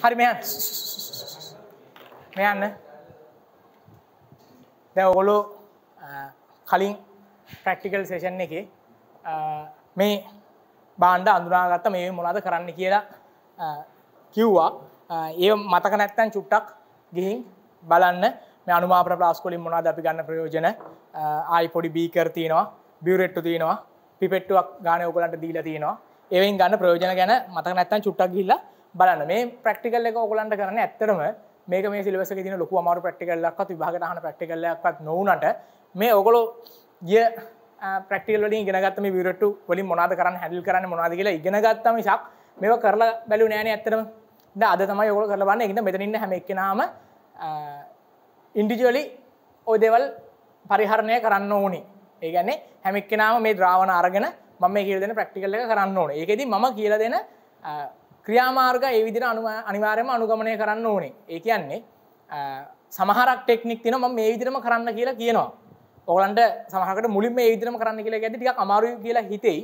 හරි මෙහන් මෙයන්න දැ ඔගොලු කලින් ප්‍රක්ටිකල් සේෂන් එක මේ බාණ්ඩ අඳුනාගත්ත මේ මොනාද කරන්න කියලා කිව්වා ඒ මතක නැත්තැන් චුට්ටක් ගිහින් බලන්න මේ අනුමාප්‍ර ප්ලාස්කොලින් මොනාද අපි ගන්න ප්‍රයෝජන ආයි පොඩි බීකර තියෙනවා බියවරෙට්ටු තියෙනවා පිපෙට්ටුවක් ගාන ඔකලට දීලා තියෙනවා ඒවයින් ගන්න ප්‍රයෝජන ගැන මතක නැත්තන් චුට්ටක් ගිල්ලා බලන්න මේ ප්‍රක්ටිකල් එක ඔගලන්ට කරන ඇත්තරම මේක මේ සිලවස තින ලොකු අමාර ප්‍රක්ටිකල්ලක්ත් විභාගටහන ප්‍රක්ටිකල්ලක්ත් නොවනට මේ ඔගොලො ගිය ප්‍රක්ටිකල ගෙනගත්ම විරට වලින් මොනාද කරන්න හැඩල් කරන්න මොනාද කියලා ඉගෙනගත්තම ශක් මේ කරලා බැලු නෑන ඇත්තරම ද අද තමයි ඔගොල කරලබන්න එකට මෙතනන්න හැමක්නම ඉන්ඩිජලි ඔදෙවල් පරිහරණය කරන්න ඕනි ඒගැන්නේ හැමික්කෙනම මේ ද්‍රාවණ අරගෙන මම කියලදෙන ප්‍රක්ටිකල්ල කරන්න ඕන ඒකෙද ම කියල දෙන ක්‍රියාමාර්ග ඒ විදිර අනුව අනිවාර්යම අනුගමනය කරන්න ඕනේ ඒ කියන්නේ සමහරක් ටෙක්නික් තින ම මේ විදිරම කරන්න කියලා කියනවා ඔගලන්ට සමහකට මුලින්ම ඒ විදිරම කරන්න කියලා ඇති ටික අමාරු කියලා හිතෙයි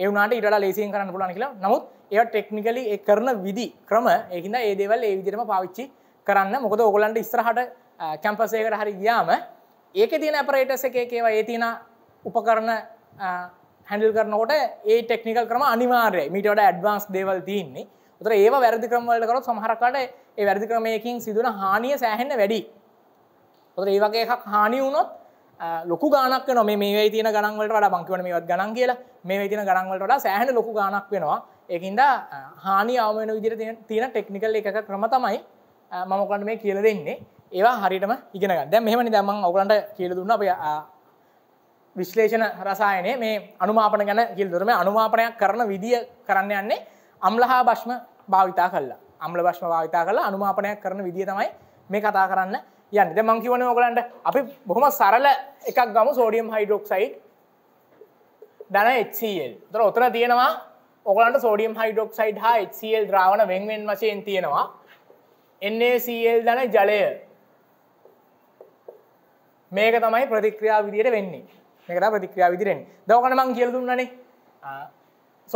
ඒ වුණාට ඉඩලා ලේසියෙන් කරන්න පුළුවන් කියලා නමුත් ඒවා ටෙක්නිකලි ඒ කරන විදි ක්‍රම ඒකින්ද ඒ දේවල් ඒ විදිරම පාවිච්චි කරන්න මොකද ඔගලන්ට ඉස්සරහට කැම්පස් එකකට හරි ගියාම ඒකේ තියෙන අපරේටස් එකේ ඒවා ඒ තියෙන උපකරණ හැන්ඩල් කරනකොට ඒ ටෙක්නිකල් ක්‍රම අනිවාර්යයි මීට වඩා ඇඩ්වාන්ස් දේවල් තියෙන්නේ තර ඒ වැරදි ක්‍රමවලට කරොත් සමහරකට ඒ වැරදි ක්‍රමයකින් සිදුවන හානිය සෑහෙන්න වැඩි. තොර ඒ වගේ එකක් හානි වුණොත් ලොකු ගානක් වෙනවා මේ මේ තියෙන ගණන් වලට වඩා මං කියවන මේවත් ගණන් කියලා මේ මේ තියෙන ගණන් වලට වඩා සෑහෙන ලොකු ගානක් වෙනවා. ඒකින්ද හානි අවම වෙන විදිහට තියෙන ටෙක්නිකල් එකක ක්‍රම තමයි මම ඔයගලන්ට මේ කියලා දෙන්නේ. ඒවා හරියටම ඉගෙන ගන්න. දැන් මෙහෙමනේ දැන් මම ඔයගලන්ට කියලා දුන්නා අපේ විශ්ලේෂණ රසායනයේ මේ අනුමාපන ගැන කියලා දුන්නා. මේ අනුමාපනයක් කරන විදිය කරන්න යන්නේ අම්ලහා භෂ්ම භාවිතා කල්ලා අම්ල භශ්ම භාවිතා කලා අනුමාපනයක් කරන විදිිය තමයි මේ කතා කරන්න යන්න මංකිවන ඕගලන්ට අපි බොහොම සරල එකක් ගම සෝඩියම් හයිඩරොක්සයිඩ් දැන එල් දර ඔතන තියෙනවා ඔගලන්ට සෝඩියම් හයිඩොක්සයිඩ් හා එල් ද්‍රාවණ වෙන්වෙන් වශයෙන් තියෙනවා එන්නේල් දැන ජලය මේක තමයි ප්‍රතික්‍රියා විදියට වෙන්නේ මේකට ප්‍රතික්‍රියා විදිරෙන් දවකන මං කියල්දුන්නනේ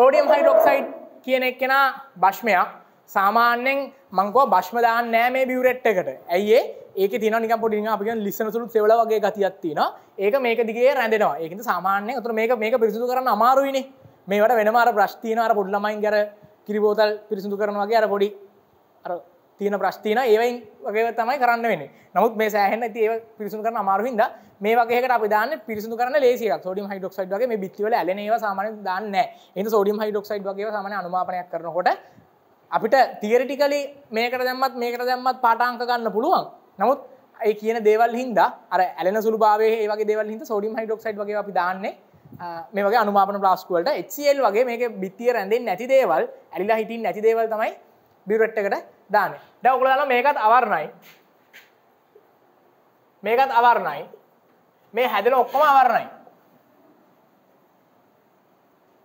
සෝඩියම් හයිඩොක්සයිඩ් කියන එක්කෙනා භශ්මයක් සාමාන්‍යෙන් මංකෝ භශ්මදාන් නෑ මේ බිවරෙට් එකට ඇයිඒ ඒක තින නික පොඩි අපි ලිස්සනසුළු සෙවල වගේ ගතියත්තින ඒක මේක දිගේ රැඳෙනවා ඒකද සාමාන්‍ය තුර මේක මේක පිරිසිදු කරන අමාරුයිනි මේවට වෙනමාර ප්‍රශ්තිීනවාර පොඩ්ලමයින් කර කිරිබෝතල් පිරිසිදු කරනවාගේ අර පොඩි අර තියෙන ප්‍රශ්තින ඒවයින් වගේ තමයි කරන්න වෙන නමුත් මේ සෑහන ඇති ඒ පිරිසු කරන අමාරුහින්ද මේ වගේට අප දාන්න පිරිසු කරන ලේසි සෝඩියම් හයිඩොක්සයිඩ් වගේ මේ බිත්තිවල ඇලෙනවා සාමාන්‍ය දාන්න ඒ සෝඩියම් හයිඩොක්සයිඩ් වගේ සාමාන්‍ය අනුමාපනයක් කරනකොට අපිට තියරිටිකලි මේකට දැම්මත් මේකට දැම්මත් පාටාංක ගන්න පුළුවන් නමුත් ඒ කියන දේවල් හින්ද අර ඇලෙන සුළු භාවයේ ඒ වගේ දේවල් හින්ද සෝඩියම් හයිඩොක්සයිඩ් වගේ අපි දාන්නේ මේ වගේ අනුමාපන ප්ලාස්ටික් වලට HCl වගේ මේකේ බිත්තිය රැඳෙන්නේ නැති දේවල් ඇලිලා හිටින් නැති දේවල් තමයි බිරට් එකට දාන දැ ඔගල දන මේකත් අවරණයි මේකත් අවරණයි මේ හැදෙන ඔක්කොම අවරණයි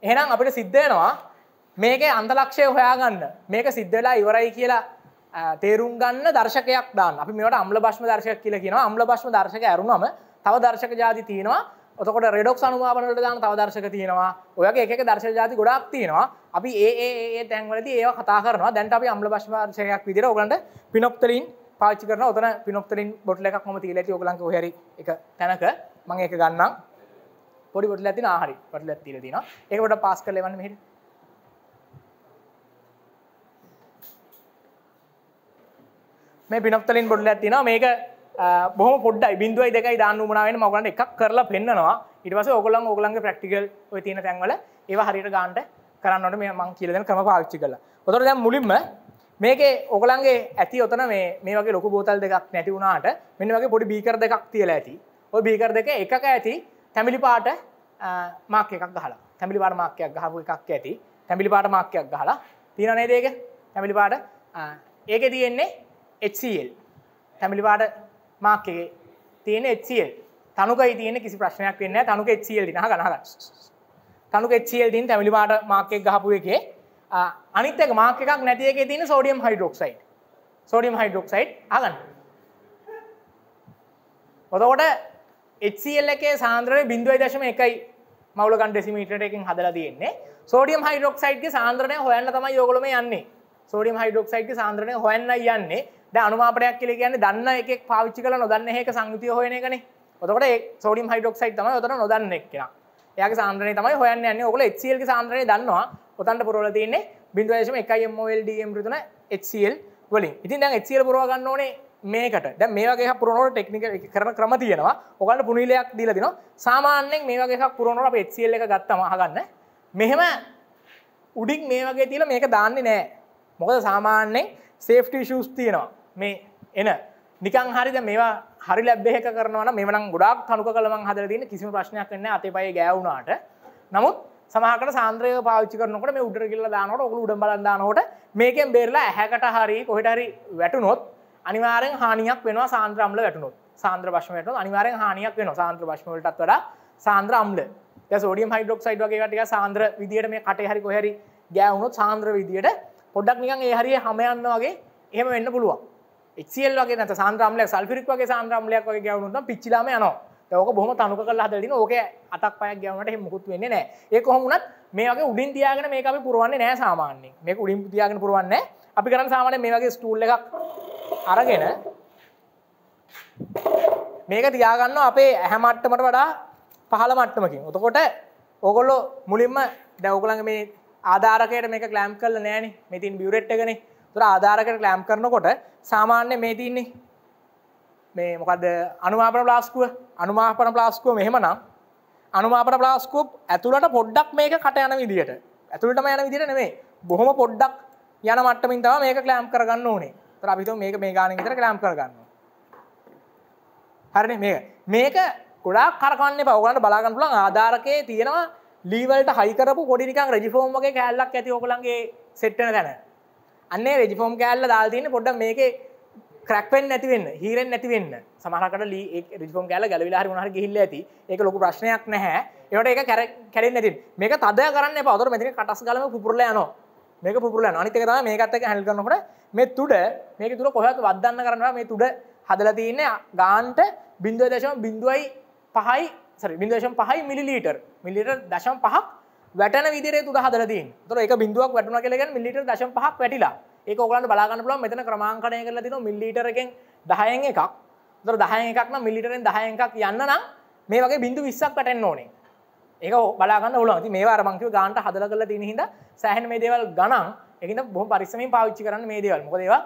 එහෙනම් අපිට සිද්ධයනවා මේක අන්තලක්ෂය හොයාගන්න මේක සිද්ධලා ඉවරයි කියලා තේරුම් ගන්න දර්ශකයක් දාන්න අපි මේට අම්ල භෂ්ම දර්ශක කියලා කියෙනවා අම්ල භෂ්ම දර්ශක ඇරුණම තව දර්ශක ජාති තියෙනවා ඔතකොට රෙඩොක් අනුමාපනට දාන තව දර්ශක තියෙනවා ඔයගේ එක දර්ශ ජාති ගොඩක් තියෙනවා අපි ඒ තැන්වලති ඒ කතා කරනවා දැන්ට අපි අම්ල භශ්මාර්ශයක් විදිර ඔගලන්ට පිනොප්තලින් පාච්චි කරන ඔතන පිනොප්තලින් බොටල එකක් ම තිීලති ඔගලන්ක හර එක තැනක මං ඒක ගන්නම් පොඩි බොටල ඇති ආහරි පටල ඇතිර දින ඒකොට පස් කරලවන්න හිට මේ පිනොප්තලින් බොඩල ඇතින මේක බොහම පොඩ්ඩයි බින්දුවයි දෙකයි දාන්න උමනාවෙන මගලන්ට එකක් කරලා පෙන්න්නවා ඉටවස ඔගොලන් ඔගලන්ගේ ප්‍රක්ටිකල් ඔය තියෙන තැන්වල ඒවා හරිට ගාන්ට කරන්නට මේ මං කියලදෙන ක්‍රම පාවිච්චි කල ඔොතර දැම් මුලින්ම මේක ඔගලන්ගේ ඇති ඔතන මේ මේ වගේ ලොක බෝතල් දෙකක් නැති වුණට මෙන්න වගේ පොඩි බීකර දෙකක් තියලා ඇති ඔය බීකර දෙක එකක ඇති තැමිලි පාට මාක්‍ය එකක් ගහලා තැමිලි පාට මාක්‍යයක් ගහපු එකක් ඇති තැමිලි පාට මාක්‍යයක් ගහලා තියෙනනේ දේක තැමිලි පාට ඒක තියෙන්නේ HCL තැමිලි පාට මාක් එකේ තියෙන HCl තනුකයි තියෙන කිසි ප්‍රශ්නයක් වෙන්නේ නැහැ තනුක HCl දිනහ ගණහ ගන්න තනුක HCl දින් තැඹිලි පාට මාක් එකක් ගහපු එකේ අනිත් එක මාක් එකක් නැති එකේ තියෙන සෝඩියම් හයිඩ්‍රොක්සයිඩ් සෝඩියම් හයිඩ්‍රොක්සයිඩ් අහගන්න ඔතකොට HCl එකේ සාන්ද්‍රණය 0.1යි මවුල ගන්න ඩෙසිමීටර් එකකින් හදලා තියෙන්නේ සෝඩියම් හයිඩ්‍රොක්සයිඩ්ගේ සාන්ද්‍රණය හොයන්න තමයි ඔයගොල්ලෝ මේ යන්නේ සෝඩියම් හයිඩ්‍රොක්සයිඩ්ගේ සාන්ද්‍රණය හොයන්න යන්නේ දැන් අනුමාපනයක් කියලා කියන්නේ දන්න එකෙක් පාවිච්චි කරලා නොදන්න එකක සංයුතිය හොයන එකනේ. එතකොට ඒ සෝඩියම් හයිඩ්‍රොක්සයිඩ් තමයි උතන නොදන්න එක්කෙනා. එයාගේ සාන්ද්‍රණය තමයි හොයන්න යන්නේ. ඔයගොල්ලෝ HCl ගේ සාන්ද්‍රණය දන්නවා. උතන්ට පුරවලා තියෙන්නේ 0.1 mol dm රුදුන HCl වලින්. ඉතින් දැන් HCl පුරව ගන්න ඕනේ මේකට. දැන් මේ වගේ එකක් පුරවනකොට ටෙක්නිකල් කරන ක්‍රම තියෙනවා. ඔයගලන්ට පුණීලයක් දීලා දෙනවා. සාමාන්‍යයෙන් මේ වගේ එකක් පුරවනකොට අපි HCl එක ගත්තම අහගන්න. මෙහෙම උඩින් මේ වගේ තියලා මේක දාන්නේ නැහැ. මොකද සාමාන්‍යයෙන් සේෆ්ටි ඉෂුස් තියෙනවා. මේ එන නිකන් හරිද මේවා හරි ලැබ්බෙහක කරනවා මේව නම් ගොඩාක් තනුක කළා මං හදලා තියෙන කිසිම ප්‍රශ්නයක් නැහැ අතේ පයේ ගෑවුනාට නමුත් සමහරකට සාන්ද්‍රය පාවිච්චි කරනකොට මේ උඩට ගිල්ල දානකොට ඔගලු උඩ බලන් දානකොට මේකෙන් බේරලා ඇහැකට හරි කොහෙට හරි වැටුනොත් අනිවාරෙන් හානියක් වෙනවා සාන්ද්‍ර අම්ල වැටුනොත් සාන්ද්‍ර භෂමයට අනිවාරෙන් හානියක් වෙනවා සාන්ද්‍ර භෂමවලටත් වඩා සාන්ද්‍ර අම්ල සෝඩියම් හයිඩ්‍රොක්සයිඩ් වගේ ටික සාන්ද්‍ර විදියට මේ කටේ හරි කොහරි ගෑවුනොත් සාන්ද්‍ර විදියට පොඩ්ඩක් නිකන් ඒ හරිය හැම යන්න වගේ එහෙම වෙන්න පුළුවන් එක්ල් වගේ නත සාන්ද්‍රම්ලයක් සල්පිරික් වගේ සාන්ද්‍රම්ලයක් වගේ ගැවුණුත් පිච්චිලාම යනවා ඕක බොහොම තනුක කරලා හදලා ඕක අතක් පයක් ගැවුනට එහෙම මුකුත් වෙන්නේ නැහැ ඒක කොහොම වුණත් මේ වගේ උඩින් තියාගෙන මේක අපි පුරවන්නේ නැහැ සාමාන්‍යයෙන් මේක උඩින් තියාගෙන පුරවන්නේ අපි කරන්නේ සාමාන්‍යයෙන් මේ වගේ ස්ටූල් එකක් අරගෙන මේක තියාගන්නවා අපේ ඇහැ මට්ටමට වඩා පහළ මට්ටමකින් එතකොට ඕගොල්ලෝ මුලින්ම දැන් ඕගොල්ලන්ගේ මේ ආධාරකයට මේක ක්ලෑම්ප් කරලා නැහැ නේ මෙතින් බියුරෙට් එකනේ තුර ආධාරකට ලෑම් කරනකොට සාමාන්‍ය මේ තින්නේ මේ මොකද අනුමාපන ප්ලාස්කුව අනුමාපන ප්ලාස්කුව මෙහෙම නම් අනුමාපන ප්ලාස්කෝප් ඇතුළට පොඩ්ඩක් මේක කට යන විදිහට ඇතුළටම යන විදිහට නෙමෙයි බොහොම පොඩ්ඩක් යන මට්ටමින් තමයි මේක ක්ලෑම් කරගන්න ඕනේ. ඒතර අපි හිතමු මේක මේ ගානෙන් විතර ක්ලෑම් කරගන්නවා. හරිනේ මේක. මේක ගොඩාක් කරකවන්න එපා. ඔයගලන්ට බලා ගන්න පුළුවන් ආධාරකයේ තියෙනවා ලී වලට හයි කරපු පොඩි නිකන් රෙජිෆෝම් වගේ කෑල්ලක් ඇති ඔයගලන්ගේ සෙට් වෙන තැන. අන්නේ රෙජිෆෝම් කෑල්ල දාල්තියන පොඩ්ඩ මේක ක්‍රක්වෙන් නැතිවෙන්න හිරෙන් නැතිවෙන්න සමහකට ලී රිජිෆෝම් කෑල ගැලවිලා හරි හරි ගිහිල්ල ඇති ඒක ලොකු ප්‍රශ්නයක් නැහැ ඒට ඒක කැරෙන් නැතින් මේක තද කරන්න පවතර මෙතින කටස් ගලම පුපුරල යනවා මේක පුපුරල අනිතක තම මේකත්තක හැල් කරනකට මේ තුඩ මේක තුර කොහත් වදන්න කරනවා මේ තුඩ හදලා තියන්නේ ගාන්ට බින්දුව දශම බින්දුවයි පහයි සරි බින්දශම් පහයි මිලිලීටර් මිලිට දශම් පහක් වැටන විදිරේ තුර හදලා තියෙන්නේ. ඒතර එක බිඳුවක් වැටුණා කියලා කියන්නේ මිලිලීටර 0.5ක් වැටිලා. ඒක ඔයගලන්ට බලා ගන්න පුළුවන් මෙතන ක්‍රමාංකණය කරලා තිනවා මිලිලීටර එකෙන් 10න් එකක්. ඒතර 10න් එකක් නම් මිලිලීටරෙන් 10න් එකක් යන්න නම් මේ වගේ බිඳු 20ක් වැටෙන්න ඕනේ. ඒක බලා ගන්න ඕන. ඉතින් මේවා අර මං කිව්ව ගානට හදලා කරලා තියෙන හින්දා සෑහෙන මේ දේවල් ගණන්. ඒකින්ද බොහොම පරිස්සමෙන් පාවිච්චි කරන්න මේ දේවල්. මොකද ඒවා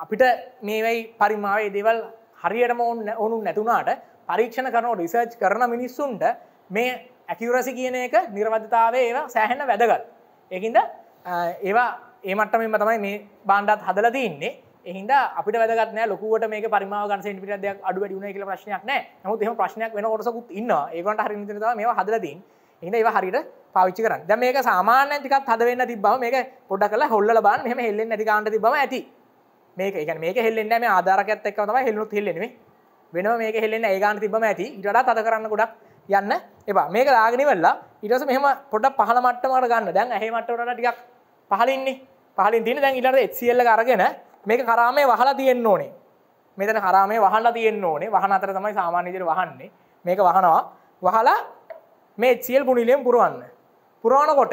අපිට මේ වෙයි පරිමාවේ දේවල් හරියටම ඕන ඕනුන් නැතුණාට පරීක්ෂණ කරන රිසර්ච් කරන මිනිස්සුන්ට මේ ඇකිවරසි කියන එක නිර්වධතාවේ ඒ සෑහෙන වැදගත්. ඒකින්ද ඒවා ඒමටම තමයි මේ බාණ්ඩත් හදල තින්නේ එහින්ද අපිට වැදගත්න ලොකුවට මේ පරිමාව ගන සිටිටයක් අඩු වැඩිුණ කියල ප්‍රශ්නයක් නෑ නමුත් එම ප්‍රශ්නයක් වෙන කොටසකුත් ඉන්න ඒකට හරි මේ හදලදී එහිද ඒවා හරිට පවිච්චි කරන්න දැ මේක සාමාන්‍ය ටිකත් හදවෙන්න තිබව මේක පොඩ කලා හොල්ල බාන් මෙම හෙල්ලෙන් නැතිකාන්ට තිබව ඇති මේක එක මේක හෙල්ලෙන්න මේ ආධාරකඇත්තක් තම හෙල්ලුත් හෙල්ලෙනේ වෙන මේක හෙල්ලෙන්න ඒගාන තිබම ඇති ඉටඩා තද කරන්න ගොඩක් යන්න එපා මේක දාගෙනවෙල්ලා ඉටස මෙහම පොට පහල මට්ටමට ගන්න දැන් ඇහ මට්ටට ටික් පහලින්නේ පහලින් තින දැන් ඉලට එක්සිල්ල අරගෙන මේක කරාමේ වහලා තියෙන්න්න ඕනේ මෙතන කරාමේ වහල්ලා තියෙන්න්න ඕනේ වහන අතර තමයි සාමාන්‍යදිර වහන්නේ මේක වහනවා වහලා මේ එච්සිල් ගුණිලියෙන් පුරුවන්න පුරාණකොට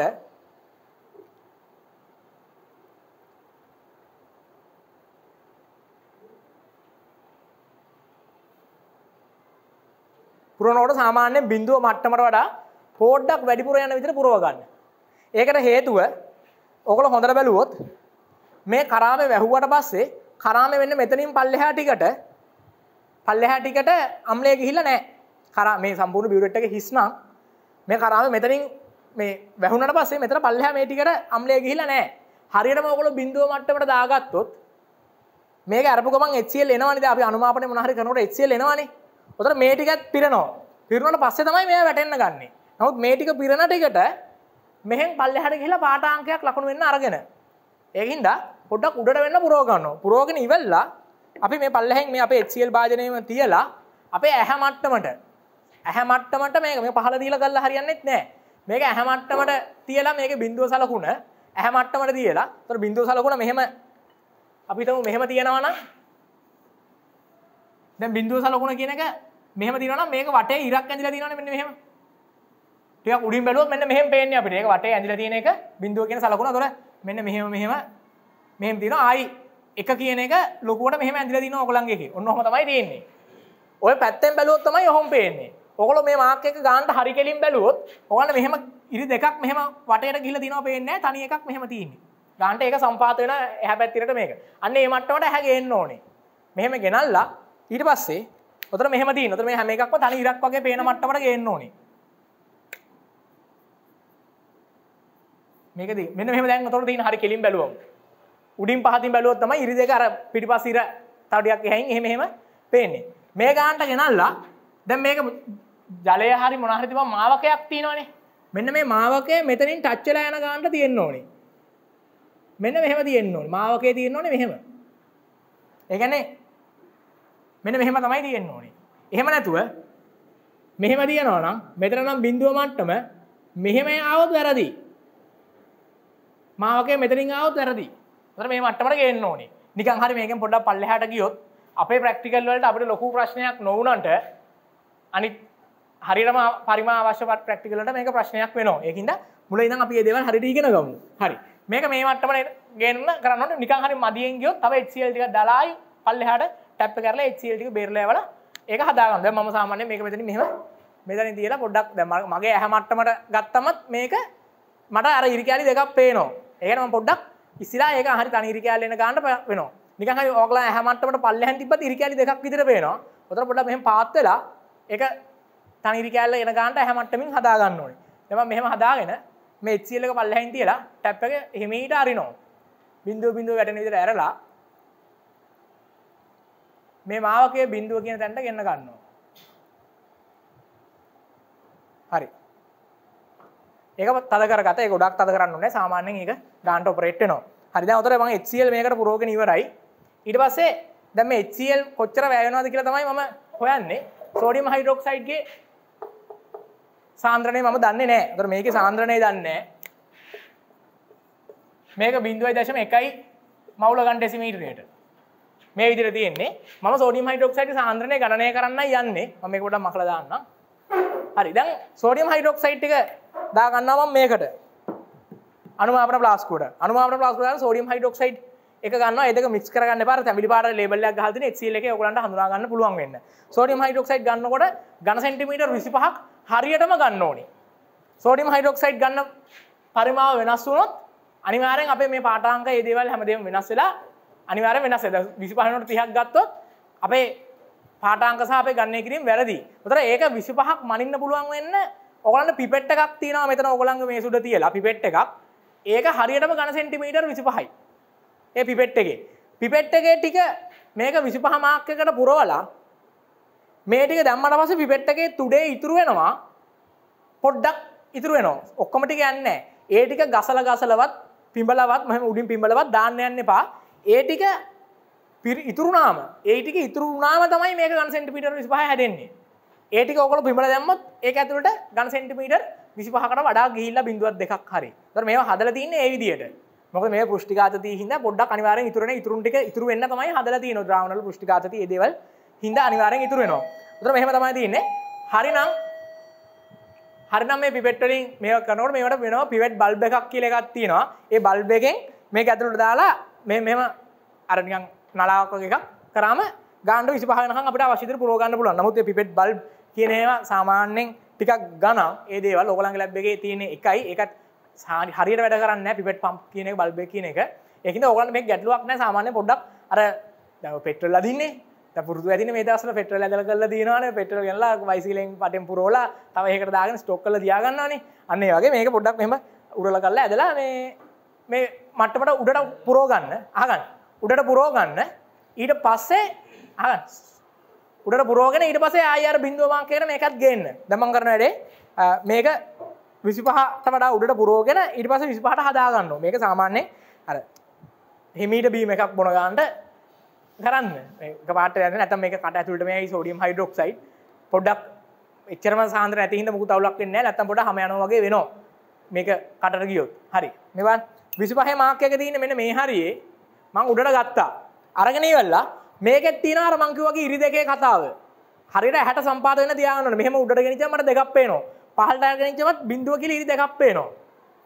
පුරනෝට සාමාන්‍යයෙන් බිඳුව මට්ටමට වඩා පෝඩ්ඩක් වැඩිපුර යන විදිහට පුරව ගන්න. ඒකට හේතුව ඔයගොල්ලෝ හොඳට බැලුවොත් මේ කරාමේ වැහුවට පස්සේ කරාමේ වෙන්නේ මෙතනින් පල්ලෙහා ටිකට පල්ලෙහා ටිකට අම්ලය ගිහිල්ලා නැහැ. කරා මේ සම්පූර්ණ බියුරෙට් එක හිස් නම් මේ කරාමේ මෙතනින් මේ වැහුණාට පස්සේ මෙතන පල්ලෙහා මේ ටිකට අම්ලය ගිහිල්ලා නැහැ. හරියටම ඔයගොල්ලෝ බිඳුව මට්ටමට දාගත්තොත් මේක අරපු ගමන් HCl එනවනේ දැන් අපි අනුමාපනේ මොනවා හරි කරනකොට HCl එනවනේ ඔතර මේටිකත් පිරනෝ පිරුණට පස්සේ තමයි මේ වැටෙන්න ගන්නේ නමුත් මේටික පිරණ ටිකට මෙහෙන් පල්ලෙහට ගිහිලා පාටාංකයක් ලකුණු වෙන්න අරගෙන ඒකින්ද පොඩ්ඩක් උඩට වෙන්න පුරෝගන්න පුරෝගෙන ඉවල්ලා අපි මේ පල්ලෙහෙන් මේ අපේ HCl භාජනයම තියලා අපේ ඇහැ මට්ටමට ඇහැ මට්ටමට මේක මේ පහළ දීලා ගල්ලා හරියන්නේත් නැහැ මේක ඇහැ මට්ටමට තියලා මේකේ බිඳුව සලකුණ ඇහැ මට්ටමට තියලා ඒතර බිඳුව සලකුණ මෙහෙම අපි හිතමු මෙහෙම තියනවා නම් දැන් බිඳුව සලකුණ කියන එක මෙහම තිනන මේ වටේ ඉරක් ඇඳල තින මෙන්න මෙහම ටික උඩින් බැලුවත් මෙන්න මෙහම පේන්නේ අපිට ඒක වටේ ඇඳලා තියෙන එක බිඳුව කියන සලකුණ තොර මෙන්න මෙහෙම මෙහෙම මෙහෙම තියෙනවා ආයි එක කියන එක ලොකුවට මෙහෙම ඇඳලා තියෙනවා ඔයගොල්ලන්ගේ එකේ ඔන්න ඔහම තමයි තියෙන්නේ ඔය පැත්තෙන් බැලුවොත් තමයි ඔහොම පේන්නේ ඔයගොල්ලෝ මේ මාක් එක ගන්නට හරි කෙලින් බැලුවොත් ඔයාලා මෙහෙම ඉරි දෙකක් මෙහෙම වටේට ගිහිල්ලා තියෙනවා පේන්නේ නැහැ තනි එකක් මෙහෙම තියෙන්නේ ගන්නට ඒක සම්පාත වෙන එහා පැත්තට මේක අන්න ඒ මට්ටමට ඇහැ ගේන්න ඕනේ මෙහෙම ගෙනල්ලා ඊට පස්සේ ඔතන මෙහෙම තියෙන. ඔතන මේ හැම එකක්ම තනි ඉරක් වගේ පේන මට්ටමට ගේන්න ඕනේ. මේකදී මෙන්න මෙහෙම දැන් ඔතන තියෙන හරි කෙලින් බැලුවම උඩින් පහතින් බැලුවොත් තමයි ඉරි දෙක අර පිටිපස්ස ඉර තව ටිකක් එහෙන් එහෙම එහෙම පේන්නේ. මේ ගානට ගෙනල්ලා දැන් මේක ජලය හරි මොන හරි තිබා මාවකයක් තියෙනවනේ. මෙන්න මේ මාවකය මෙතනින් ටච් වෙලා යන ගානට තියෙන්න ඕනේ. මෙන්න මෙහෙම තියෙන්න ඕනේ. මාවකයේ තියෙන්න ඕනේ මෙහෙම. ඒ කියන්නේ මෙන මෙහෙම තමයි තියෙන්න ඕනේ. එහෙම නැතුව මෙහෙම තියනවා නම් මෙතන නම් බිඳුව මට්ටම මෙහෙම ආවොත් වැරදි. මාවකේ මෙතනින් ආවොත් වැරදි. ඒතර මේ මට්ටමට ගේන්න ඕනේ. නිකන් හරි මේකෙන් පොඩ්ඩක් පල්ලෙහාට ගියොත් අපේ ප්‍රැක්ටිකල් වලට අපිට ලොකු ප්‍රශ්නයක් නොවුනන්ට අනිත් හරියටම පරිම අවශ්‍ය ප්‍රැක්ටිකල් වලට මේක ප්‍රශ්නයක් වෙනවා. ඒකින්ද මුල ඉඳන් අපි මේ දේවල් හරියට ඉගෙන ගමු. හරි. මේක මේ මට්ටමට ගේන්න කරන්න ඕනේ. නිකන් හරි මදියෙන් ගියොත් තව HCl ටිකක් දාලායි පල්ලෙහාට ටැප් කරලා එක්ල්ටික බේරලවල ඒක හදාගන්ද ම සාමාන්‍ය මේක මෙතන මෙම මෙතන තියලා පොඩ්ඩක් දැම මගේ ඇහමට්ටමට ගත්තමත් මේක මට අර ඉරිකෑලි දෙකක් පේනෝ ඒකනම පොඩ්ඩක් ඉස්ලා ඒක හරි තනිරිකෑල්ලෙන ගන්නට වෙනවා නිකහ ඕගල හමටමට පල්ලහන් තිබ ඉරිකෑලි දෙකක් විතර පේනවා ඔතර පොඩ මෙම පාත්වෙලා එක තනිරිකෑල්ල එන ගන්නට ඇහමට්ටමින් හදාගන්න ඕනේ එම මෙහම හදාගෙන මේ එච්සිල්ලක පල්ලහැන් තියලා ටැප්පක හෙමීට අරිනෝ බින්දුව බිඳුව වැටන විතර ඇරලා මේ මාවකය බින්දුව කියන තැන්ට ගන්න ගන්නවා. හරි. ඒක තද කරගත ඒක ගොඩක් තද කරන්න ඕනේ සාමාන්‍යයෙන් ඒක ඩාන්ට ඔපරේට් වෙනවා. හරි දැන් උතර මම HCl මේකට පුරවගෙන ඉවරයි. ඊට පස්සේ දැන් මේ HCl කොච්චර වැය වෙනවද කියලා තමයි මම හොයන්නේ. සෝඩියම් හයිඩ්‍රොක්සයිඩ්ගේ සාන්ද්‍රණය මම දන්නේ නැහැ. උතර මේකේ සාන්ද්‍රණය දන්නේ නැහැ. මේක 0.1යි මවුල ගන්න ඩෙසිමීටරයට. මේ විදිර තියෙන්නේ ම සෝඩියම් හයිඩොක්සයිඩ් සාන්ද්‍රණය ගණනය කරන්න යන්නේ මම කොට මකල දාන්න හරි දැන් සෝඩියම් හයිඩොක්සයිට් එක දාගන්නාවම් මේකට අනුමාපන ප්ලාස්කුට අනුමාපන ප්ලාස්කුට සෝඩියම් හයිඩොක්සයිඩ් එක ගන්න ඒක මික්ස් කරගන්න පාර තැමිලි පාට ලේබල්යක් හදන එක්සල් එක ඔයගලන්ට හඳුනාගන්න පුළුවන් වෙන්න සෝඩියම් හයිඩොක්සයිඩ් ගන්නකොට ඝන සෙන්ටිමීටර් 25ක් හරියටම ගන්න ඕනේ සෝඩියම් හයිඩොක්සයිඩ් ගන්න පරිමාව වෙනස් වුණොත් අනිවාරෙන් අපේ මේ පාටාංක ඒ දේවල් හැමදේම වෙනස් වෙලා අනිවාර වෙනස් ද විසි පහනට තිහක් ගත්තොත් අපේ පාටාංකසාපේ ගන්න කිරීම වැරදි තර ඒක විසි පහක් මනින්න පුළුවන් වෙන්න ඔගලන්න පිපෙට් එකක් තියෙන මෙතන ඔගලන්ග මේ සුඩ තියලා පිපෙට් එකක් ඒක හරියටම ගන සෙන්ටිමීටර් විසි පහයි ඒ පිපෙට් එකේ පිපෙට් එකේ ටික මේක විසි පහ මාක්‍යකට පුරෝලා මේ ටික දැම්මට පස පිපෙට් එකේ තුඩේ ඉතුරු වෙනවා පොඩ්ඩක් ඉතුරු වෙනවා ඔක්කොම ටික යන්නේ ඒ ටික ගසල ගසලවත් පිඹලවත් මම උඩින් පිඹලවත් දාන්න යන්න එපා ඒ ටික ඉතුරුනාම ඒටික ඉතුරුනාම තමයි මේ ගන් සෙන්ටිමීටර් විසිපහ හැදෙන්නේ ඒටික ඔකොල පිමල දැම්මත් ඒ ඇතුළට ගන් සෙන්ටිමීටර් විසිපහකට වඩා ගිහිල්ල බිඳුවත් දෙකක් හරි තර මේ හදල තින්න ඒ විදියට මොක මේ පෘෂ්ටිකාත හිද පොඩ්ඩ අනිවාර ඉතුරන ඉතුරුන්ටික ඉතුරුවන්න තමයි හදල තියන ද්‍රාවණල පෘෂ්ටිකාත දේවල් හිද අනිවාරෙන් ඉතුරෙනවා තර මෙහම තමයි තියන්නේ හරිනම් හරිනම් මේ පිපෙට්ටලින් මේ කනොට මේට වෙනවා පිවට් බල්බ එකක් කියලගත් තියෙනවා ඒ බල්බ එකෙන් මේ ඇතුළට දාලා මේ මෙම අරනිියන් නලාකක එකක් කරාම ගාන්ඩ විසිපහනක අපට අවශිත පුරෝගන්න පුලන් නමුත් පිපෙට් බල් කියනවා සාමාන්‍යෙන් ටිකක් ගන ඒදේව ලොකළන් ලැබ්බගේ තියෙන එකයි එකත් සානි හරියට වැඩ කරන්න පිපෙට් පම් කියනෙ බල්බ කියන එක එකද ඔගලන් මේ ගැටලුවක්න සාමාන්‍ය පොඩ්ඩක් අර පෙටල් ලදින්නේ පුරදු ඇති මේ දසන පෙට ලදල කල දනවාන පෙට ල්ලා වයිසිලෙන් පටෙන් පුරෝල තම ඒකට දාගෙන ස්ටොක් කල දයාගන්නන්නේ අන්නේ වගේ මේක පොඩ්ඩක් මෙම උරල කල්ලා ඇදලා මේ මේ මට්ටමට උඩට පුරෝගන්න ආගන්න උඩට පුරෝගන්න ඊට පස්සේ ආගන්න උඩට පුරෝගෙන ඊට පසේ අයර බිඳුවමා කරන එකත් ගන්න දමන් කරන වැඩේ මේක විසිපහට වඩා උඩට පුරෝගෙන ඉට පස විසිපහට හදාගන්න මේක සාමාන්‍යය අර හිමීට බීම එකක් බොනගාන්ට කරන්න පාට ඇත මේ කට ඇතුට මේ සෝඩියම් හයිඩරොක්සයි පොඩ්ඩක් එච්චරම සාන්ද්‍ර ඇතිහිට මුකුතවලක් වෙන්න ඇත්තම් පොඩ හමයනවාගේ වෙනවා මේක කටර ගියොත් හරි මෙවන් විසිපහ මාක්‍යක තියන මෙන මේ හරියේ මං උඩට ගත්තා. අරගනී වෙල්ලා මේකෙත් තියෙන අර මං කිව්වා වගේ ඉරි දෙකේ කතාව. හරියට 60 සම්පාද වෙන තියාගන්න ඕනේ. මෙහෙම උඩට ගෙනිච්චම මට දෙකක් පේනවා. පහළට ගෙනිච්චමත් බිඳුව කියලා ඉරි දෙකක් පේනවා.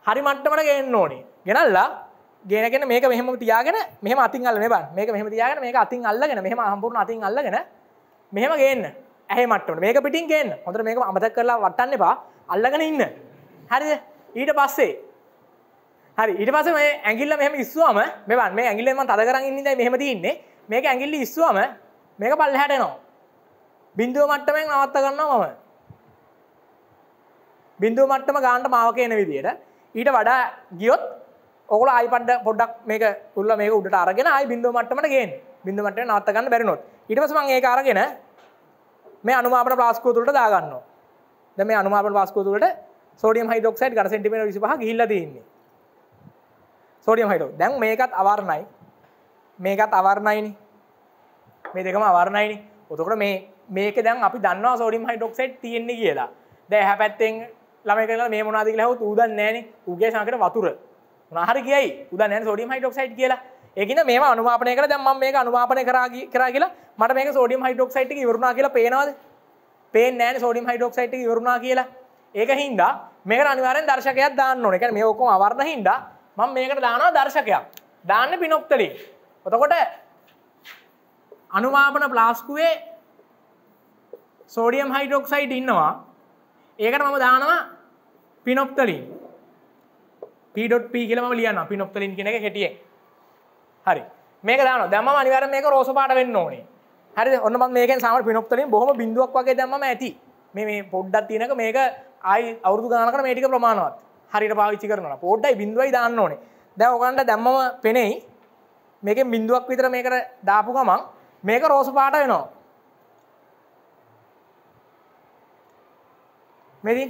හරි මට්ටමට ගේන්න ඕනේ. ගෙනල්ලා ගෙනගෙන මේක මෙහෙම තියාගෙන මෙහෙම අතින් අල්ලගෙන බලන්න. මේක මෙහෙම තියාගෙන මේක අතින් අල්ලගෙන මෙහෙම සම්පූර්ණ අතින් අල්ලගෙන මෙහෙම ගේන්න. ඇහි මට්ටමට. මේක පිටින් ගේන්න. හොඳට මේක අමතක කරලා වටන්න එපා. අල්ලගෙන ඉන්න. හරිද? ඊට පස්සේ හරි ඉට පස මේ ඇගිල්ල මෙහම ඉස්වාම මෙවන් මේ ඇගිල්ලම තද කරන්න ඉන්නද මෙහම තින්නේ මේක ඇගිල්ලි ඉස්වාම මේක පල්ල හැටනවා බින්දුව මට්ටමෙන් නවත්ත ගන්නවා මම බින්දුව මට්ටම ගාන්ට මාව කියන විදියට ඊට වඩා ගියොත් ඔකල අයිපඩ පොඩක් මේ පුල්ල මේ උඩට අරගෙන අයි බින්දුව මට්ටමට ගේ බින්දුමට නවත්ත ගන්න බැරිනොත් ඉටසම ඒ අරගෙන මේ අනුමාපට ප්ලාස්කෝ තුළට දාගන්න ද මේ අනුමාපට පස්කෝ තුළට සෝඩියම් හයිඩොක්සයිඩ් ගන සෙටිමෙන විසිපහ ගිල්ලදන්නේ සෝඩියම් හයිඩෝ දැන් මේකත් අවරණයි මේකත් අවරණයිනි මේ දෙකම අවරණයිනි ඔතකොට මේ මේක දැන් අපි දන්නවා සෝඩියම් හයිඩ්‍රොක්සයිඩ් තියෙන්නේ කියලා දැන් එහා පැත්තෙන් ළමයි කරලා මේ මොනවද කියලා හවුත් ඌ දන්නේ නැහනේ ඌගේ සංකේත වතුර මොනවා හරි කියයි ඌ දන්නේ නැහැ සෝඩියම් හයිඩ්‍රොක්සයිඩ් කියලා ඒකින මේවා අනුමාපනය කළා දැන් මම මේක අනුමාපනය කරා කරා කියලා මට මේක සෝඩියම් හයිඩ්‍රොක්සයිඩ් එක ඉවරුණා කියලා පේනවද පේන්නේ නැහනේ සෝඩියම් හයිඩ්‍රොක්සයිඩ් එක ඉවරුණා කියලා ඒක හින්දා මේකට අනිවාර්යෙන් දර්ශකයක් දාන්න ඕනේ. ඒ කියන්නේ මේ ඔක්කොම අවර්ණ හින්දා මම මේකට දානවා දර්ශකයක් දාන්න පිනොක්තලින් ඔතකොට අනුමාපන ප්ලාස්කුවේ සෝඩියම් හයිඩොක්සයිඩ් ඉන්නවා ඒකට මම දානවා පිනොක්තලින් පඩොට්ප කියලම ලියන්න පිනොක්තලින් කෙන එක හෙටිය හරි මේක දාන දම අනිවර මේක රෝස පාට වෙන්න ඕනේ හරි ඔන්න මේක සාම පිනොක්තලින් බොහම බිඳුවක් වගේ දම ඇති මේ පොඩ්ඩත් තියනක මේක අයි අවුරදු ගානකට මේටික ප්‍රමාණවත් හරිට පාවිච්චි කරන පෝඩ්ඩයි බිඳුවයි දාන්න ඕනේ දැ ඔකන්ට දැම්මම පෙනෙයි මේක බිඳුවක් විතර මේකට දාපු ගමන් මේක රෝස පාට වෙනවා මෙති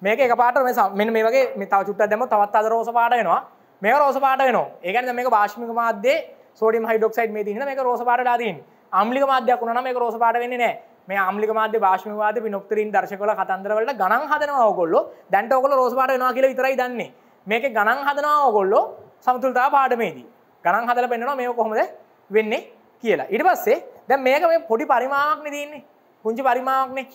මේක පාට මෙ මේ වගේ මෙතාව චුට්ට දෙම තවත් අද රෝස පාට වෙනවා මේ රෝස පාට වෙනවා ඒකන මේක භාෂමික මාධ්‍යයේ සෝඩියම් හයිඩොක්සයිඩ් මේ තින මේක රෝස පාට ලා දීන් අම්ලික මාධ්‍යයක් වුණා නම් මේක රෝස පාට වෙන්නේ නැහැ මේ ආම්ලික මාධ්‍ය භාෂමවාද විනොක්තරින් දර්ශකවල කතන්දරවලට ගණන් හදනවා ඕගොල්ලෝ දැන්ට ඔගොල්ලෝ රෝස් පාට වෙනවා කියලා විතරයි දන්නේ මේකේ ගණන් හදනවා ඕගොල්ලෝ සමතුලිතතාව පාඩමේදී ගණන් හදලා පෙන්නනවා මේක කොහොමද වෙන්නේ කියලා ඊට පස්සේ දැන් මේක මේ පොඩි පරිමාණක්නේ තියෙන්නේ පුංචි පරිමාණක්නේ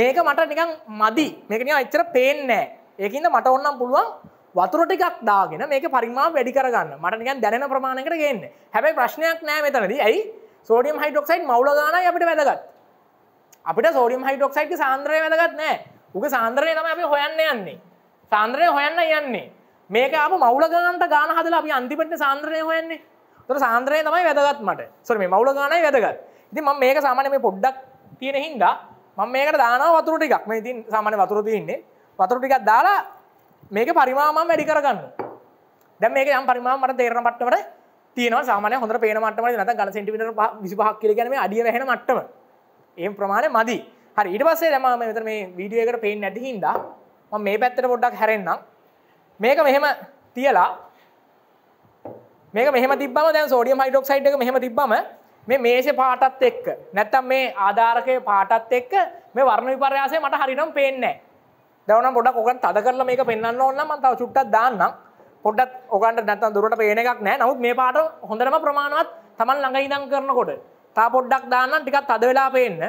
මේක මට නිකන් මදි මේක නිකන් එච්චර පේන්නේ නැහැ ඒකින්ද මට ඕනම් පුළුවන් වතුර ටිකක් දාගෙන මේක පරිමාව වැඩි කරගන්න මට නිකන් දැනෙන ප්‍රමාණයකට ගේන්න හැබැයි ප්‍රශ්නයක් නැහැ මෙතනදී ඇයි සෝඩියම් හයිඩ්‍රොක්සයිඩ් මවුල ගානයි අපිට වැදගත් අපිට සෝඩියම් හයිඩොක්සයිඩ්ගේ සාන්ද්‍රය වැදගත් නෑ උක සාන්ද්‍රය තමයි අපි හොයන්න යන්නේ සාන්ද්‍රය හොයන්න යන්නේ මේක අප මවුල ගානට ගාන හදලා අපි අන්තිමට සාන්ද්‍රය හොයන්නේ තොර සාන්ද්‍රය තමයි වැදගත් මට සොර මේ මවුල ගානයි වැදගත් ඉතින් මම මේක සාමාන්‍ය මේ පොඩ්ඩක් තියෙන හින්දා මම මේකට දානවා වතුර ටිකක් මේ ඉතින් සාමාන්‍ය වතුර තියෙන්නේ වතුර ටිකක් දාලා මේක පරිමාමම් වැඩි කරගන්න දැන් මේක යම් පරිමාමම් මට තේරෙන මට්ටමට තියෙනවා සාමාන්‍ය හොඳට පේන මට්ටමට නැත්නම් ඝන සෙන්ටිමීටර 25ක් කියලා කියන්නේ මේ අඩිය වැහෙන මට්ටම එම ප්‍රමාණය මදි හරි ඉට පස්සේ දම මෙත මේ වීඩියෝ එකට පේෙන් නැති හින්දා ම මේ පැත්තට පොඩ්ඩක් හැරෙන්නම් මේක මෙහෙම තියලා මේක මෙහම තිබම දැ සෝඩියම් හයිඩොක්සයිඩ් එක මෙහම තිබම මේ මේෂ පාටත් එක්ක නැත්තම් මේ ආධාරකය පාටත් එක්ක මේ වර්ණ විපර්යාසය මට හරිනම් පේන්නේ දවන පොඩක් ඔකන් තද කරලා මේක පෙන්න්න ඕන්න මතාව චුට්ටක් දාන්නම් පොඩ්ඩත් ඔකන්ට නැත්තන් දුරට පේන එකක් නෑ නමුත් මේ පාට හොඳරම ප්‍රමාණවත් තමන් ළඟ ඉදං කරනකොට තා පොඩ්ඩක් දාන්න ටිකත් අද වෙලා පේන්න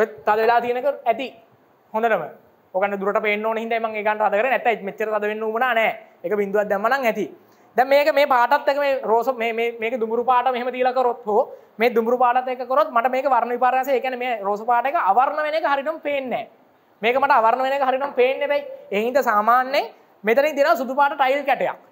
ඔත් තද වෙලා තියෙනක ඇති හොඳටම ඔකන්න දුරට පේන්න ඕන හින්දා මම ඒකට අද කරේ නැත්නම් මෙච්චර තද වෙන්න උමනා නැහැ ඒක බිඳුවක් දැම්ම නම් ඇති දැන් මේක මේ පාටත් එක මේ රෝස මේ මේ මේක දුඹුරු පාට මෙහෙම තියලා කරොත් හෝ මේ දුඹුරු පාටත් එක කරොත් මට මේක වර්ණ විපර්යාසය ඒ කියන්නේ මේ රෝස පාට එක අවර්ණ වෙන එක හරියටම පේන්නේ නැහැ මේක මට අවර්ණ වෙන එක හරියටම පේන්නේ නැබැයි ඒ හින්දා සාමාන්‍යයෙන් මෙතනින් දෙනවා සුදු පාට ටයිල් කැටයක්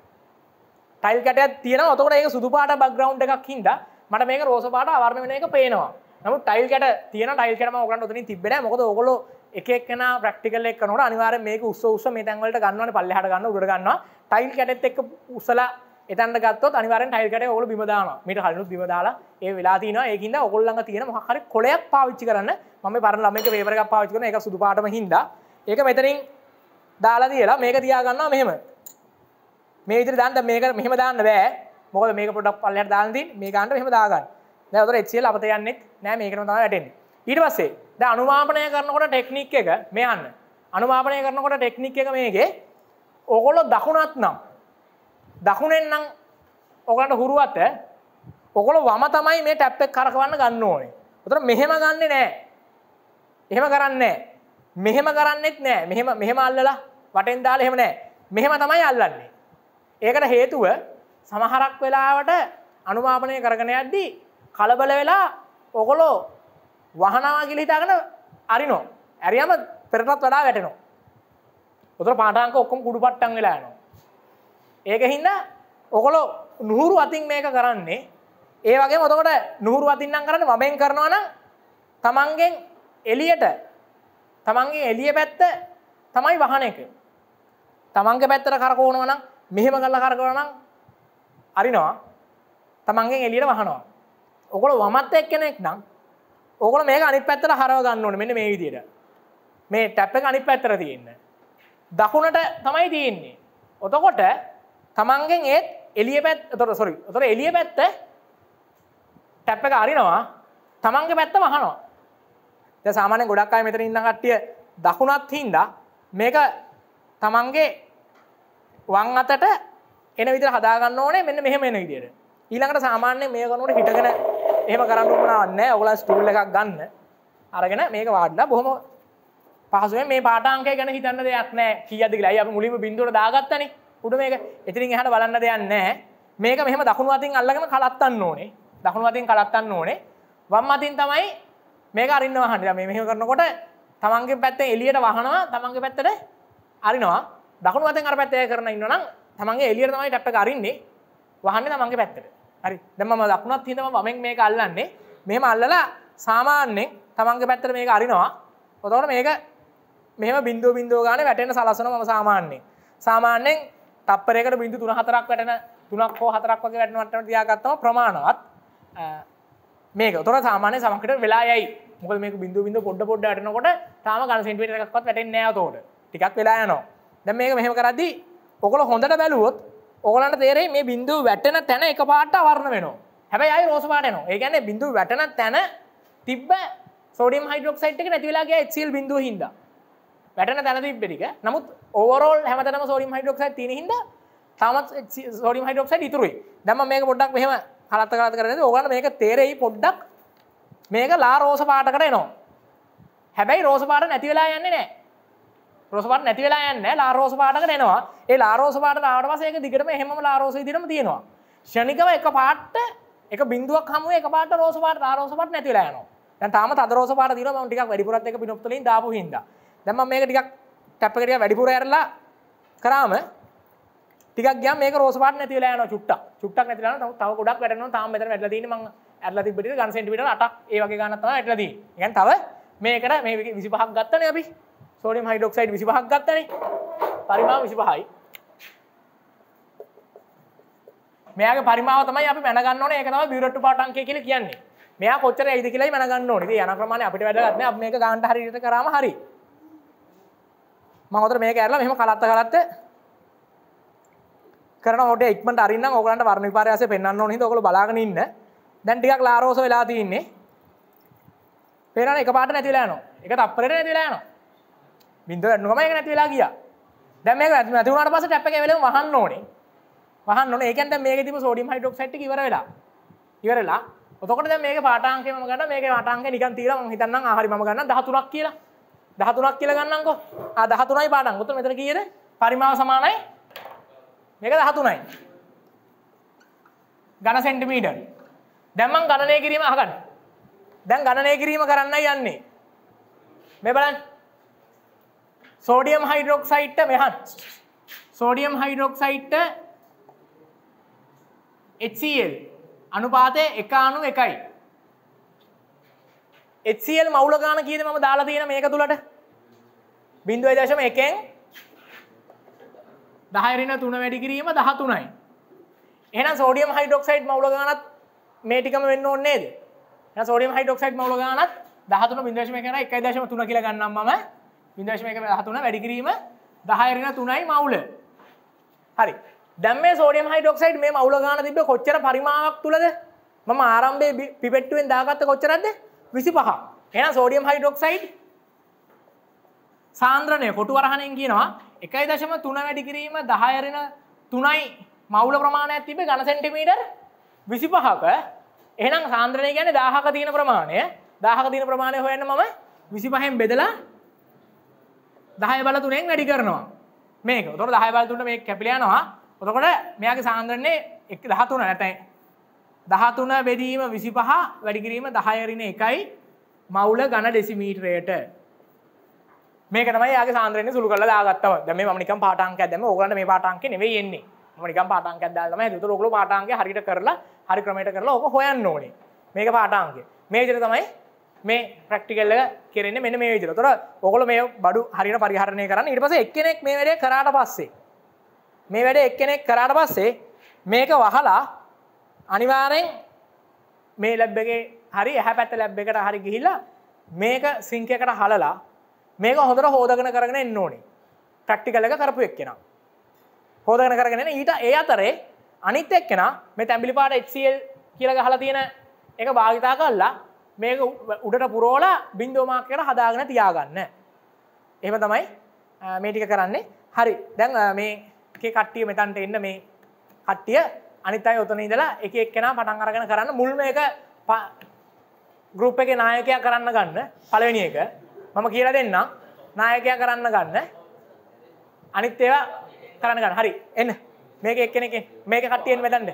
ටයිල් කැටයක් තියෙන ඔතකොට ඒක සුදුපාට බක්ග්‍රවන්් එකක් හින්ද මට මේක රෝසපාට අවර්ම වෙන එක පේනවා නමු ටයිල් කැට තියෙන ටයිල් කැටම ඔකට ොතන තිබෙන මොකද ඔගොල එකක්න ප්‍රක්ටිකල එක් නොට අනිවාර මේ උස්ස උස මේ තැන්වලට ගන්න පල්ලහට ගන්න උඩගන්න ටයිල් කැටත් එක් උසලා එතන්න ගත්තොත් අනිවරෙන් ටයිල් කැට ඔලු බිමදාන මට හලු බිමදාලා ඒ වෙලා තින ඒකින්ද ඔගොල්ලඟ තියෙන මහර කොලයක් පාවිච්චි කරන්න මම පරන ළමක වේවරක් පාච්චි කරන එක සුදු පාටම හින්දා ඒක මෙතරින් දාලා කියලා මේක තියාගන්නා මෙහෙම මේ විදිහට දාන්න මේක මෙහෙම දාන්න බෑ මොකද මේක පොඩ්ඩක් පල්ලෙහාට දාලා තියෙන්නේ මේ ගානට මෙහෙම දාගන්න දැන් උතර HCl අපතේ යන්නේත් නෑ මේකටම තමයි වැටෙන්නේ ඊට පස්සේ දැන් අනුමාපනය කරනකොට ටෙක්නික් එක මේ අන්න අනුමාපනය කරනකොට ටෙක්නික් එක මේකේ ඕගොල්ලෝ දකුණත් නම් දකුණෙන් නම් ඔගලන්ට හුරු අත ඔගොල්ලෝ වම තමයි මේ ටැප් එක කරකවන්න ගන්න ඕනේ. උතන මෙහෙම ගන්නෙ නෑ. එහෙම කරන්නේ නෑ. මෙහෙම කරන්නෙත් නෑ. මෙහෙම මෙහෙම අල්ලලා වටෙන් දාලා එහෙම නෑ. මෙහෙම තමයි අල්ලන්නේ. ඒකට හේතුව සමහරක් වෙලාවට අනුමාපනය කරගෙන යද්දී කලබල වෙලා ඔගොලෝ වහනවා ගිලිතාගෙන අරිනෝ ඇරියම පෙරටත් වඩා වැටෙනවා උතර පාටාංක ඔක්කොම කුඩු පට්ටන් වෙලා යනවා ඒක හින්ද ඔගොලෝ නුහුරු අතින් මේක කරන්නේ ඒ වගේ මොතකොට නුහුරු අතින්නම් කරන්න වමෙන් කරනවා නම් තමන්ගෙන් එලියට තමන්ගේ එලිය පැත්ත තමයි වහන එක තමන්ගේ පැත්තට කරකෝනවා නම් මෙහෙම කල්ල කරගනම් අරිනවා තමන්ගෙන් එලියට වහනවා ඔකොල වමත් එක් කෙනෙක් නම් ඕකොල මේ අනි පැත්තර හරව ගන්න ඕන මෙන්න මේ විදියට මේ ටැප්ප අනි පැත්තර තියෙන්න දකුණට තමයි තියෙන්නේ ඔතකොට තමන්ගෙන් ඒත් එලිය පැත් තොර සොරි තොර එලිය පැත්ත ටැප්ප එක අරිනවා තමන්ගේ පැත්ත වහනවා සාමානය ගොඩක් අය මෙතර ඉන්න කට්ටිය දකුණත් හින්දා මේක තමන්ගේ වං අතට එන විදිර හදාගන්න ඕනේ මෙන්න මෙහෙම එන විදියට ඊළඟට සාමාන්‍ය මේ කනට හිටගෙන එහෙම කරන්න උනාවන්න ඔගල ස්ටූල් එකක් ගන්න අරගෙන මේක වාඩලා බොහොම පහසුවෙන් මේ පාටාංකය ගැන හිතන්න දෙයක් නෑ කියදි කියලා අපි මුලින්ම බින්දුවට දාගත්තනේ උඩ මේක එතනින් එහාට බලන්න දෙයක් නෑ මේක මෙහෙම දකුණු අතින් අල්ලගෙන කලත්තන්න ඕනේ දකුණු අතින් කලත්තන්න ඕනේ වම් අතින් තමයි මේක අරින්න වහන්න මේ මෙහෙම කරනකොට තමන්ගේ පැත්තේ එළියට වහනවා තමන්ගේ පැත්තට අරිනවා දකුණු අතෙන් අර පැත්තය කරන ඉන්නවනම් තමන්ගේ එළියට තමයි ටැප් එක අරින්නේ වහන්නේ තමන්ගේ පැත්තට. හරි. දැන් මම දකුණත් හින්දා මම වමෙන් මේක අල්ලන්නේ. මෙහෙම අල්ලලා සාමාන්‍යයෙන් තමන්ගේ පැත්තට මේක අරිනවා. එතකොට මේක මෙහෙම බින්දුව බින්දුව ගානේ වැටෙන සලසන මම සාමාන්‍යයෙන්. සාමාන්‍යයෙන් තප්පරයකට බින්දු 3 4ක් වැටෙන 3ක් හෝ 4ක් වගේ වැටෙන වට්ටම තියාගත්තම ප්‍රමාණවත් මේක. එතකොට සාමාන්‍ය සමකට වෙලා යයි. මොකද මේක බින්දුව බින්දුව පොඩ පොඩ වැටෙනකොට තාම ඝන සෙන්ටිමීටර් එකක්වත් වැටෙන්නේ නැහැ උතෝට. ටිකක් වෙලා යනවා. දැ මේක මෙහෙම කරදදි ඔකොල හොඳට බැලුවොත් ඕලන්ට තේරේ මේ බින්දු වැටෙන තැන එක පාට වර්ණ වෙනවා හැබයි අයි රෝසමාටයන ඒගැන බිඳු වැටන තැන තිබ්බ සෝඩම් හයිඩරොක්සයිට් එක නැතිවලාගේ එත්සිල් බිඳු හිද වැටන තැන තිබ්බෙටික නමුත් ඕවරෝල් හැමතම සෝඩම් හයිඩරොක්සයි තින හිද තමත් සෝඩම් හයිඩරොක්සයි ඉතුරුයි දම මේක පොඩ්ඩක් මෙහම හලත්ත කරත කරන ඕගන මේක තේරෙයි පොඩ්ඩක් මේක ලා රෝස පාටකට එනවා හැබැයි රෝස පාට නැතිවෙලා යන්නේ නෑ රෝසපාට නැතිවෙලා යන්න ලාරෝස පාටක නෙනවා ඒ ලාරෝස පාට ආටවසයක දිගටම හෙම ලාරෝස දිරම තියෙනවා ෂණිකව එක පාට්ට එක බින්දුවක් හමුව එක පාට රෝස පාට ආරෝසපට නැතිලා යනවා දැන් තාම තදරෝස පාට දිනවා මම ටිකක් වැඩිපුරත් එක පිනොප්තලින් දාපු හින්දා දැන් මම මේක ටිකක් ටැප් එකට වැඩිපුර ඇරලා කරාම ටිකක් ගියාම මේක රෝස පාට නැතිලා යනවා චුට්ටක් චුට්ටක් නැතිලා යනවා තව ගොඩක් වැඩනවා තාම මෙතන වැඩිලා තියෙන්නේ මම ඇරලා තිබ්බ ටික ඝන සෙන්ටිමීටර 8ක් ඒ වගේ ගානක් තමයි ඇරලා තියෙන්නේ. ඒ කියන්නේ තව මේකට මේ 25ක් ගත්තනේ අපි සෝඩියම් හයිඩ්‍රොක්සයිඩ් 25ක් ගත්තනේ. පරිමාව 25යි. මෙයාගේ පරිමාව තමයි අපි මැනගන්න ඕනේ. ඒක තමයි බියුරට්ටු පාට අංකය කියලා කියන්නේ. මෙයා කොච්චර ඇයිද කියලායි මැනගන්න ඕනේ. ඉතින් යන ප්‍රමාණය අපිට වැඩගත් නෑ. අපි මේක ගානට හරියට කරාම හරි. මම උතර මේක ඇරලා මෙහෙම කලත්ත කලත්ත කරන ොට එක්මට අරින්න ඕගලන්ට වර්ණ විපාරයස පෙන්න්න ඕනහිද ඔකළ බලාගෙන ඉන්න දැන් ටිකක් ලාරෝස වෙලා තියන්නේ පෙරන එක පාට නැතිලා යනවා එක තප්පරට නැතිලා යනවා බින්දුව නොම එක නැති වෙලා ගියා දැන් මේක නැති වුණාට පස්සේ ටැප් එකේ වෙලෙම වහන්න ඕනේ වහන්න ඕනේ ඒකෙන් දැන් මේකේ තිබ්බ සෝඩියම් හයිඩ්‍රොක්සයිඩ් එක ඉවර වෙලා ඉවරලා ඔතකොට දැන් මේකේ පාඨාංකය මම ගන්න මේකේ පාඨාංකය නිකන් තියලා මම හිතන්නම් ආ හරි මම ගන්න 13ක් කියලා 13ක් කියලා ගන්නම්කෝ ආ 13යි පාඩම් උතන මෙතන කීයද පරිමාව සමානයි මේක 13යි ඝන සෙන්ටිමීටර් දැන් මම ගණනය කිරීම අහගන්න දැන් ගණනය කිරීම කරන්නයි යන්නේ මේ බලන්න සෝඩියම් හයිඩරොක්සයිට්ට මෙහන් සෝඩියම් හයිඩරොක්සයිට්ට එල් අනුපාතය එක අනු එකයි එල් මවුල ගාන කියද ම දාලා තියෙන මේක තුළට බින්දුව දශම එකෙන් දහරින තුන වැඩි කිරීම දහ තුනයි එන සෝඩියම් හයිඩොක්සයිට් මවුල ගානත් මේටිකම වෙන්න ඕන්නේද සෝඩියම් හයිඩොක්සයිට් මවුල ගානත් දහතුන බිදශම කර එකයි දශම තුන කියල ගන්නම්ම විදශමයක හතුන වැඩිකිරීම දහයරෙන තුනයි මවුල හරි දැම සෝඩියම් හයිඩොක්සයිඩ් මේ මවුල ගාන තිබ කොච්චර පරිමාවක් තුළද මම ආරම්භය පිපෙට්ටුවෙන් දාගත්ත කොච්චරද විසි පහ එන සෝඩියම් හයිඩොක්සයිඩ් සාන්ද්‍රණය කොටු වරහණයෙන් කියනවා එකයි දශම තුන වැඩිකිරීම දහයරෙන තුනයි මවුල ප්‍රමාණයක් තිබ ගණ සෙන්ටිමීටර් විසි පහක එහනම් සාන්ද්‍රණය ගැන දාහක තියෙන ප්‍රමාණය දාහක තියෙන ප්‍රමාණය හොයන්න මම විසි පහෙන් බෙදලා දහය බල තුනෙන් වැඩි කරනවා මේක තොර දහය බල තුන්න මේ කැපිලයනවා ඔතකොට මෙයාගේ සාන්ද්‍රන්නේ එක් දහතුන නැතයි දහතුන බෙදීම විසි පහ වැඩිකිරීම දහයරින එකයි මවුල ගණ ඩෙසිමීටරයට මේක තමයි යාගේ සාන්ද්‍රන්නේ සුළු කරලා දාගත්තව. දැන් මේ මම නිකන් පාටාංකයක් දැම්ම ඕගලන්ට මේ පාටාංකේ නෙවෙයි එන්නේ. මම නිකන් පාටාංකයක් දාලා තමයි හදුවා. ඒතකොට ඔයගොල්ලෝ පාටාංකේ හරියට කරලා හරි ක්‍රමයට කරලා ඕක හොයන්න ඕනේ. මේක පාටාංකය. මේ විදිහට තමයි මේ ප්‍රක්ටිකල්ල කරන්න මෙ මේ විදිර තොර ඔකොල මේ බඩු හරින පරිහරණය කරන්න ඉට පස එක්කෙනෙක් මේ වැඩ කරට පස්සේ මේ වැඩ එක්කෙනෙක් කරාට පස්සේ මේක වහලා අනිවාරෙන් මේ ලැබ්බගේ හරි ඇහ පැත්ත ලැබ් එකට හරි ගිහිල්ලා මේක සිංකයකට හලලා මේක හොඳට හෝදගන කරගෙන එන්න ඕනේ ප්‍රක්ටිකල්ලක කරපු එක්කෙන හෝදගන කරගෙන ඊට ඒ අතරේ අනිත් එක්කෙන මේ තැම්බිලිපාට එක්ල් කියල ගහලා තියෙන එක භාවිතා කල්ලා මේක උඩට පුරෝල බින්දෝමාකයට හදාගෙන තියාගන්න. එහෙම තමයි මේටික කරන්නේ හරි දැන් මේ කට්ටිය මෙතන්ට එන්න මේ කට්ටිය අනිතයි ඔතන ඉදලා එක එක්කෙන පටන් අරගෙන කරන්න මුල්ම එක ගරුප් එක නායකයා කරන්න ගන්න පලවෙනි එක මම කියලා දෙන්න නායකයා කරන්න ගන්න අනිත් ඒවා කරන්න ගන්න හරි එන්න මේක එක්කෙනෙක මේක කට්ටියෙන් මෙතන්ට